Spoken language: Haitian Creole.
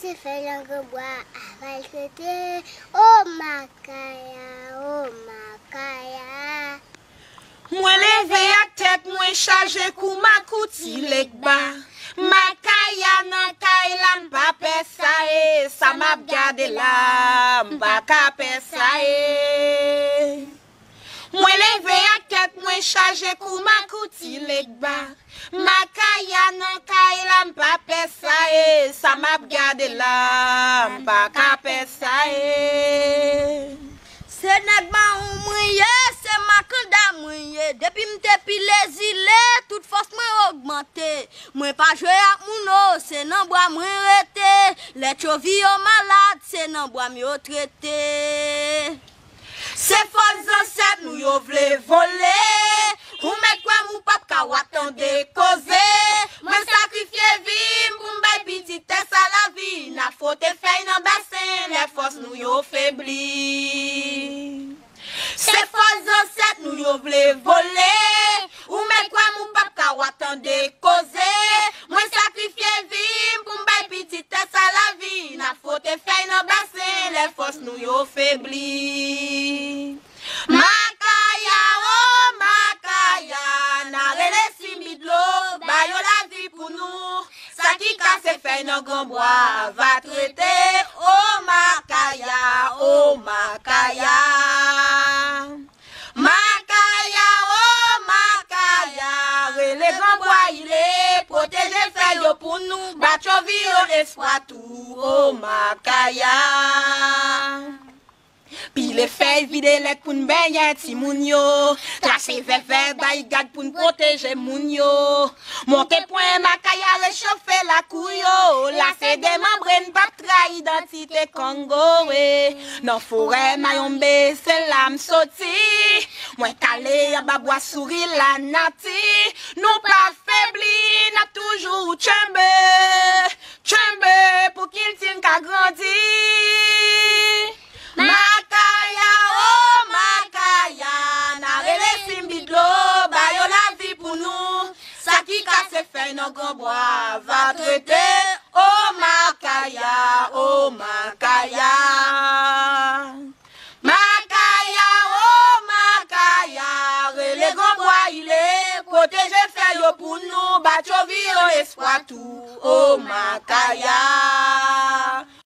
Mwen se fè lan ke bwa apal se te, o oh, ma kaya, o oh, ma kaya. Mwen leve yak tek mwen chaje kou ma kouti lek ba, ma kaya nan kailan pa pesa e, sa map gade la, mba ka pesa e. Mwen leve yak tek mwen chaje kou ma kouti lek ba, ma kaya nan kailan pa pesa e, sa map gade la, mba ka pesa e. Mwen chaje kou ma kouti lek bak Ma kaya nan kaya la mpa pesa e Sa map gade la mpa ka pesa e Se nedman ou mwenye, se makanda mwenye Depi mte pi le zile, tout fos mwen augmente Mwen pa jwe ak mouno, se nanbwa mwen rete Le chou vi yo malade, se nanbwa mwen trete Se fol zon sep nou yo vle vole Se fos zon set nou yo vle vole Ou men kwa mou pap ka watan de koze Mwen sakrifye vim pou mbay pitites a la vi Na fote fay nan basen le fos nou yo febli Makaya, oh makaya Nan re lesi midlo, bayo la vi pou nou Sakika se fay nan gomboa, va trete Makaya. Makaya, oh Makaya. Les grands bois, proteje fè yo pour nous, Bat nous au yo sois tout oh Makaya. Il e fè vide lek pou n bènyè ti moun yo Trase ver ver da yi gag pou n proteje moun yo Mwote pwen maka ya rechofè la kuyo Lase de mambren batra identite kongowe Nan fore mayonbe selam soti Mwen kale ya babwa suri la nati Nou pa febli na toujou chembe fait nos grands bois va traiter oh makaya oh makaya makaya oh makaya les bois il est protégé Fais yo pour nous battre au au espoir tout oh makaya